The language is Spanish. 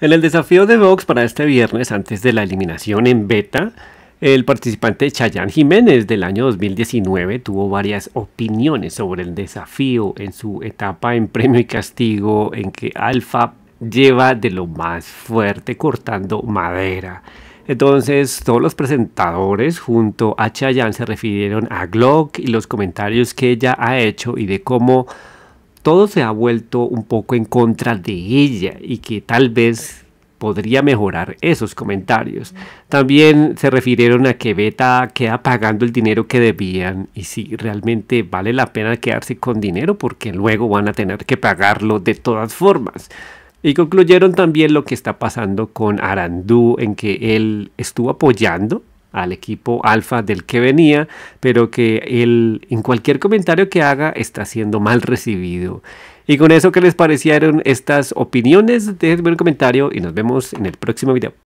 En el desafío de Vox para este viernes, antes de la eliminación en beta, el participante Chayán Jiménez del año 2019 tuvo varias opiniones sobre el desafío en su etapa en premio y castigo en que Alfa lleva de lo más fuerte cortando madera. Entonces todos los presentadores junto a Chayanne se refirieron a Glock y los comentarios que ella ha hecho y de cómo todo se ha vuelto un poco en contra de ella y que tal vez podría mejorar esos comentarios. También se refirieron a que Beta queda pagando el dinero que debían y si realmente vale la pena quedarse con dinero porque luego van a tener que pagarlo de todas formas. Y concluyeron también lo que está pasando con Arandú en que él estuvo apoyando al equipo alfa del que venía, pero que él en cualquier comentario que haga está siendo mal recibido. Y con eso, ¿qué les parecieron estas opiniones? Déjenme un comentario y nos vemos en el próximo video.